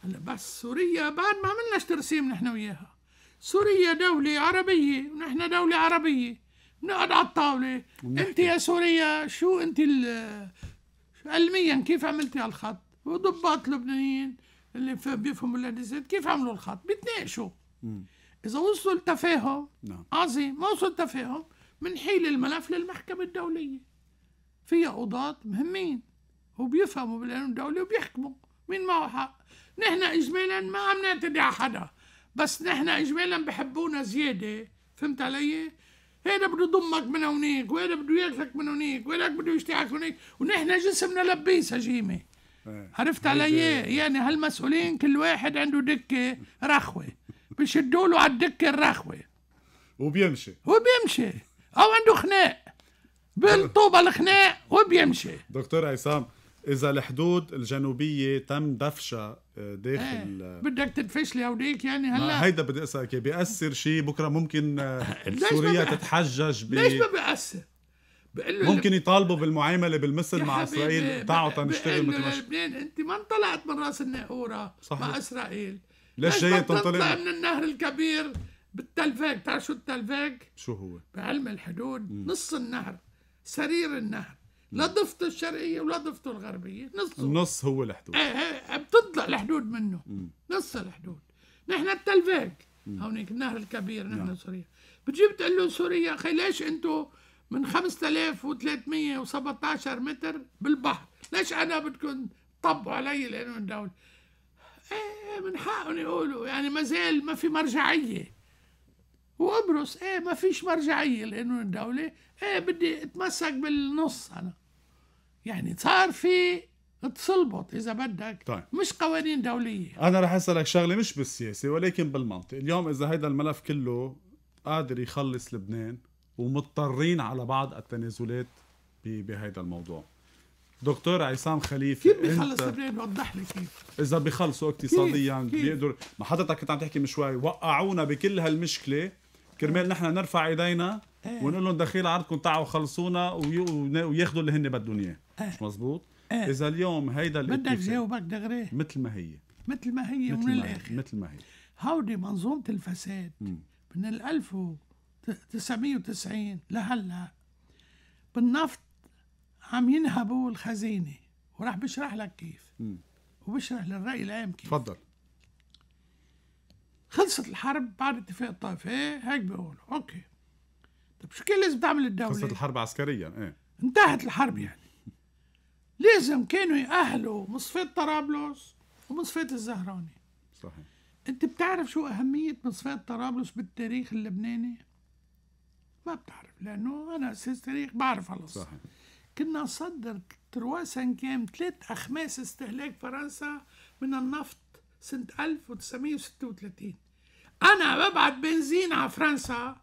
هلا بس سوريا بعد ما عملناش ترسيم نحن وياها سوريا دولة عربية ونحن دولة عربية بنقعد على الطاولة انت يا سوريا شو انت علميا كيف عملتي على الخط وضباط لبنانيين اللي بيفهموا الهندسات كيف عملوا الخط بيتناقشوا اذا وصلوا لتفاهم نعم. عظيم ما وصلوا لتفاهم من حيل الملف للمحكمة الدولية فيها قضاة مهمين وبيفهموا بالقانون الدولي وبيحكموا مين معه حق نحن اجمالا ما عم نعتدي على حدا بس نحن اجمالا بحبونا زياده فهمت علي؟ هيدا بده يضمك من هونيك وهيدا بده ياكلك من هونيك وهيدا بده يشتيعك من هونيك ونحن جسمنا لبيس هجيمه إيه. عرفت علي؟ يعني هالمسؤولين كل واحد عنده دكه رخوه بشدوا له على الدكه الرخوه وبيمشي وبيمشي او عنده خناق بالطوبه الخناق وبيمشي دكتور عصام اذا الحدود الجنوبيه تم دفشها آه، داخل ايه. بدك تدفش لي اوديك يعني هلا هيدا بدي اسالك بياثر شيء بكره ممكن آه، سوريا تتحجج ب ليش ما بياثر ممكن يطالبوا بالمعامله بالمثل مع اسرائيل تعوا تنشتغل مثل ما لبنان انت ما انطلعت من راس الناقوره مع اسرائيل ليش جاي تنطلع من النهر الكبير بالتلفاج تعرف شو التلفاج شو هو بعلم الحدود مم. نص النهر سرير النهر لا ضفته الشرقيه ولا ضفته الغربيه نصه النص هو الحدود إيه،, إيه،, ايه بتطلع الحدود منه مم. نص الحدود نحن التلفاج هونيك النهر الكبير نحن نعم. سوريا بتجيب تقول له سوريا اخي ليش انتم من 5317 متر بالبحر ليش انا بدكم طبوا علي لانه من دول ايه من حقهم يقولوا يعني ما زال ما في مرجعيه وقبرص ايه ما فيش مرجعيه لانه الدوله ايه بدي اتمسك بالنص انا يعني صار في تصلبط اذا بدك طيب. مش قوانين دوليه انا رح اسالك شغله مش بالسياسه ولكن بالمنطق اليوم اذا هيدا الملف كله قادر يخلص لبنان ومضطرين على بعض التنازلات بهيدا الموضوع دكتور عصام خليفه كيف بيخلص لبنان وضح لي كيف اذا بيخلصوا اقتصاديا بيقدروا ما حضرتك كنت عم تحكي من شوي وقعونا بكل هالمشكله كرمال نحن نرفع ايدينا إيه. ونقول لهم دخيل عرضكم تعوا خلصونا وياخذوا اللي هن بدهم اياه مش مزبوط إيه. اذا اليوم هيدا بدك جاوبك دغري مثل ما هي مثل ما هي ومن الاخر مثل ما هي هودي منظومه الفساد من ال 1990 لهلا بالنفط عم ينهبوا الخزينه وراح بشرح لك كيف وبشرح للراي العام كيف تفضل خلصت الحرب بعد اتفاق الطائف ايه هيك بيقولوا اوكي طب شو كان لازم تعمل الدولة؟ خلصت الحرب عسكريا ايه انتهت الحرب يعني لازم كانوا يأهلوا مصفاة طرابلس ومصفاة الزهراني صحيح انت بتعرف شو أهمية مصفاة طرابلس بالتاريخ اللبناني؟ ما بتعرف لأنه أنا أستاذ تاريخ بعرف خلص صحيح كنا نصدر ترواسن كام ثلاث أخماس استهلاك فرنسا من النفط سنة 1936 أنا ببعت بنزين على فرنسا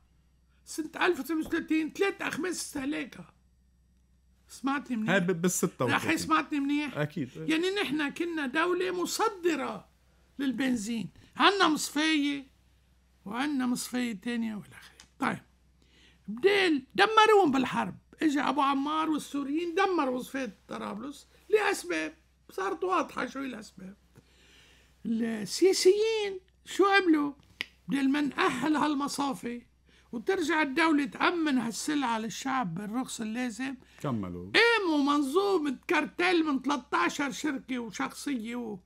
سنة 1930 ثلاث أخماس استهلاكها سمعتني منيح؟ هاي بالستة رح سمعتني منيح؟ أكيد يعني نحن كنا دولة مصدرة للبنزين عندنا مصفاية وعندنا مصفاية تانية والى آخره طيب بديل دمروهم بالحرب اجى أبو عمار والسوريين دمروا مصفاية طرابلس لأسباب صارت واضحة شو الأسباب السياسيين شو عملوا؟ ما نأهل هالمصافي وترجع الدولة تأمن هالسلعة للشعب بالرخص اللازم كملوا قاموا إيه منظومة كرتل من 13 شركة وشخصية و...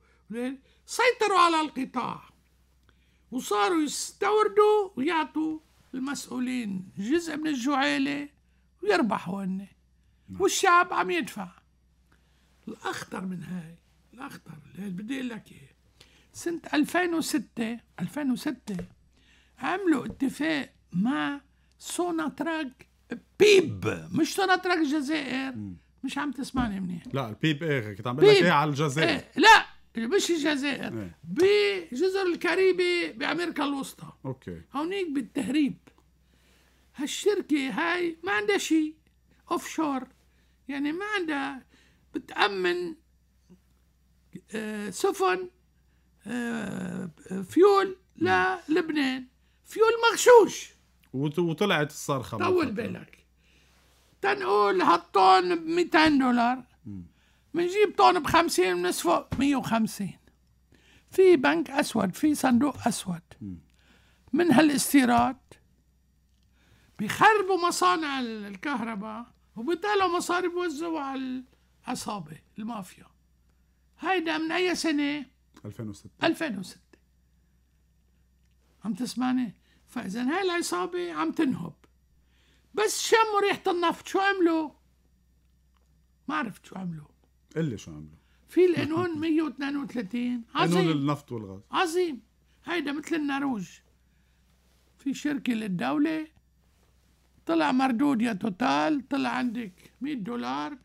سيطروا على القطاع وصاروا يستوردوا ويعطوا المسؤولين جزء من الجعالة ويربحوا هن نعم. والشعب عم يدفع الأخطر من هاي الأخطر اللي بدي أقول لك إياه سنة 2006 2006 عملوا اتفاق مع سوناتراك بيب مش سوناتراك الجزائر مش عم تسمعني منيح لا البيب ايه كنت عم بقول لك ايه على الجزائر إيه. لا مش الجزائر إيه. بجزر الكاريبي بامريكا الوسطى اوكي هونيك بالتهريب هالشركه هاي ما عندها شيء اوف شور يعني ما عندها بتامن آه، سفن فيول آه، آه، للبنان فيول مغشوش وطلعت الصرخه طول بالك تنقول هالطن ب 200 دولار بنجيب طن ب 50 بنسفق 150 في بنك اسود في صندوق اسود من هالاستيراد بيخربوا مصانع الكهرباء وبيطلعوا مصاري بوزعوا على العصابه المافيا هيدا من اي سنه 2006 2006 عم تسمعني فاذا هاي العصابه عم تنهب بس شموا ريحه النفط شو عملوا ما عرفت شو عملوا قل لي شو عملوا في القانون 132 عظيم قانون النفط والغاز عظيم هيدا مثل النروج في شركه للدوله طلع مردود يا توتال طلع عندك 100 دولار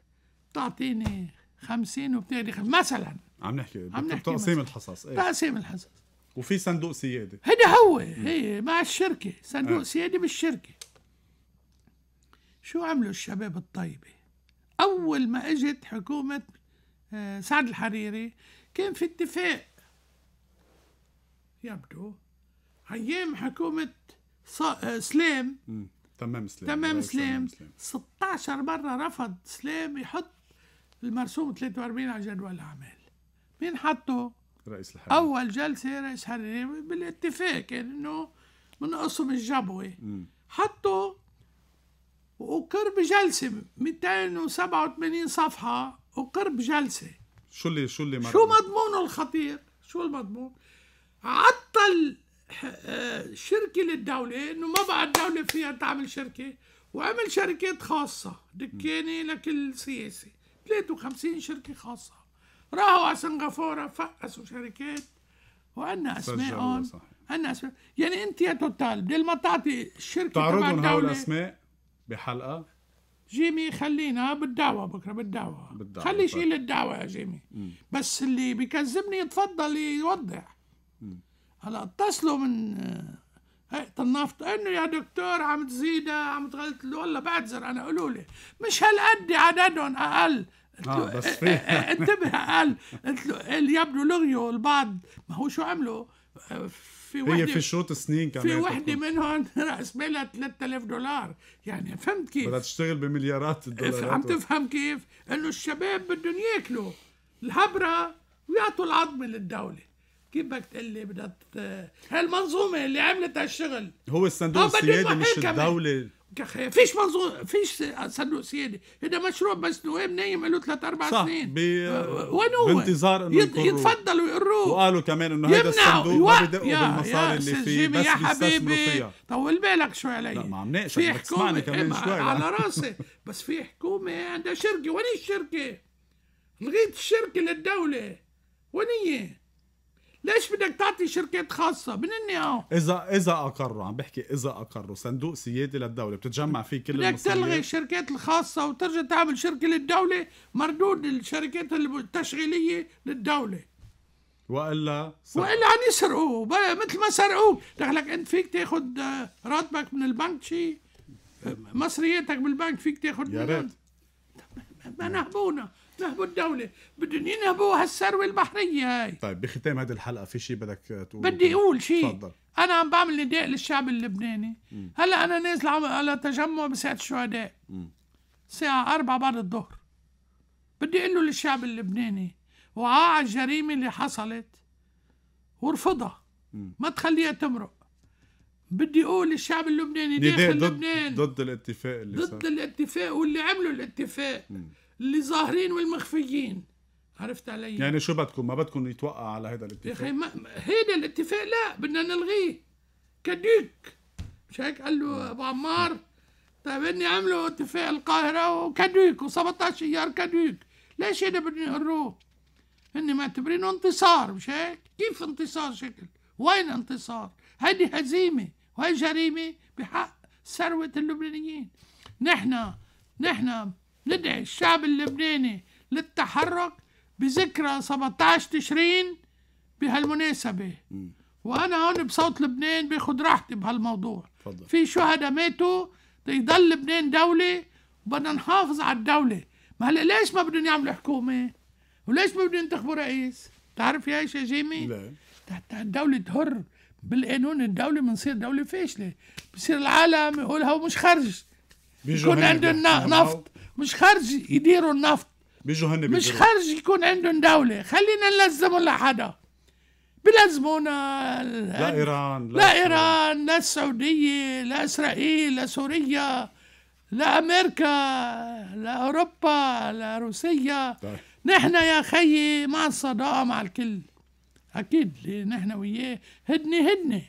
بتعطيني 50 وبتاخذ مثلا عم نحكي عم نحكي تقسيم الحصص ايه؟ تقسيم الحصص وفي صندوق سياده هذا هو هي مع الشركه صندوق آه. سياده بالشركه شو عملوا الشباب الطيبه اول ما اجت حكومه آه، سعد الحريري كان في اتفاق يبدو ايام حكومه آه، سلام تمام سلام تمام سلام 16 مره رفض سلام يحط المرسوم 43 على جدول الاعمال مين حطه؟ رئيس الحريري اول جلسه رئيس حريري بالاتفاق يعني انه انه قصم الجبوه حطوا وقر بجلسه 287 صفحه وقر بجلسه شو اللي شو اللي شو مضمونه الخطير؟ شو المضمون؟ عطل آه، شركه للدوله انه ما بقى الدوله فيها تعمل شركه وعمل شركات خاصه دكانه لكل سياسي 53 شركه خاصه راحوا على سنغافورة فقسوا شركات وعنا أسمائهم عنا أسماء يعني أنت يا توتال بدل ما تعطي الشركة تعرضهم هول الأسماء بحلقة جيمي خلينا بالدعوة بكرة بالدعوة, بالدعوة خلي طيب. شيء للدعوة يا جيمي م. بس اللي بيكذبني يتفضل يوضح هلا اتصلوا من هيئة آه، النفط إيه، انه يا دكتور عم تزيدها عم تغلط والله بعتذر انا قولوا لي مش هالقد عددهم اقل آه انتبه قال قلت له قال يبدو لغيوا البعض ما هو شو عملوا في وحده هي في شوط سنين كمان في وحده منهم راس مالها 3000 دولار يعني فهمت كيف بدها تشتغل بمليارات الدولارات عم تفهم كيف انه الشباب بدهم ياكلوا الهبره ويعطوا العظمه للدوله كيف بدك تقول لي بدها هالمنظومه اللي عملت هالشغل هو الصندوق السيادي مش الدوله اخي فيش منظور فيش سيادة هذا مشروع بس نوام نايم له ثلاث اربع سنين وين هو؟ بانتظار انه يتفضلوا يقروه وقالوا كمان انه هذا الصندوق ما بدقوا بالمصاري اللي فيه بس يا حبيبي طول بالك شوي علي لا ما عم ناقشك بدك تسمعني كمان إيه، شوي على راسي بس في حكومه عندها شركه وين الشركه؟ لغيت الشركه للدوله وين هي؟ ليش بدك تعطي شركات خاصه بنني اهو اذا اذا اقروا عم بحكي اذا اقروا صندوق سيادي للدوله بتتجمع فيه كل بدك تلغي الشركات الخاصه وترجع تعمل شركه للدوله مردود الشركات التشغيليه للدوله والا سرق. والا عم يسرقوا مثل ما سرقوك لك انت فيك تاخد آه، راتبك من البنك شيء آه، مصرياتك بالبنك فيك تاخد يا ريت ما نهبونا نهبوا الدولة بدهم ينهبوا هالثروة البحرية هاي طيب بختام هذه الحلقة في شيء بدك تقول بدي أقول شيء تفضل أنا عم بعمل نداء للشعب اللبناني هلا أنا نازل على تجمع بساعة الشهداء الساعة أربعة بعد الظهر بدي أقول له للشعب اللبناني وعاء على الجريمة اللي حصلت وارفضها ما تخليها تمرق بدي اقول للشعب اللبناني داخل ضد لبنان ضد الاتفاق اللي ضد صار. الاتفاق واللي عملوا الاتفاق مم. اللي ظاهرين والمخفيين عرفت علي يعني شو بدكم ما بدكم يتوقع على هذا الاتفاق يا اخي ما... هيدا الاتفاق لا بدنا نلغيه كديك مش هيك قال له ابو عمار طيب اني عملوا اتفاق القاهره وكديك و17 ايار كديك ليش هيدا بدهم يقروه هن معتبرينه انتصار مش هيك كيف انتصار شكل وين انتصار هيدي هزيمه وهي جريمه بحق ثروه اللبنانيين نحن نحن ندعي الشعب اللبناني للتحرك بذكرى 17 تشرين بهالمناسبة وأنا هون بصوت لبنان باخد راحتي بهالموضوع فضل. في شهداء ماتوا ليضل لبنان دولة وبدنا نحافظ على الدولة ما هلا ليش ما بدهم يعملوا حكومة وليش ما بدهم ينتخبوا رئيس تعرف يا ايش يا جيمي لا الدولة تهر بالقانون الدولة بنصير دولة فاشلة بصير العالم يقول هو مش خرج بيكون عنده نفط مش خارج يديروا النفط بيجوا هن مش خارج يكون عندهم دولة خلينا نلزموا لحدا بلزمونا لا إيران لا, لا إيران لا السعودية لا إسرائيل لا سوريا لا أمريكا لا أوروبا لا روسيا طيب. نحن يا خيي مع الصداقة مع الكل أكيد نحن وياه هدنة هدنة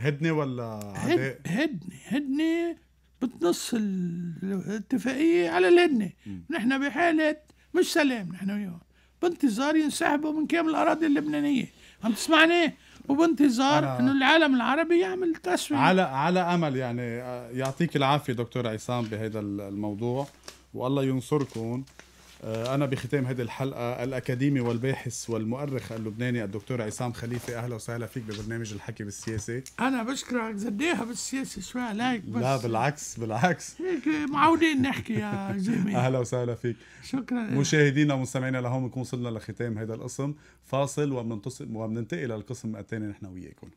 هدنة ولا عداء هد هدنة هدنة بتنص الاتفاقية على الهنة نحن بحالة مش سلام نحن وياهم بانتظار ينسحبوا من كامل الأراضي اللبنانية عم تسمعني وبانتظار انه العالم العربي يعمل تسوية على على امل يعني آه، يعطيك العافيه دكتور عصام بهذا الموضوع والله ينصركم آه، أنا بختام هذه الحلقة الأكاديمي والباحث والمؤرخ اللبناني الدكتور عصام خليفة أهلا وسهلا فيك ببرنامج الحكي بالسياسة أنا بشكرك زديها بالسياسة شوي عليك بس لا بالعكس بالعكس هيك معودين نحكي يا جميل أهلا وسهلا فيك شكرا مشاهدينا ومستمعينا لهون نكون وصلنا لختام هذا القسم فاصل وبننتقل للقسم الثاني نحن وياكم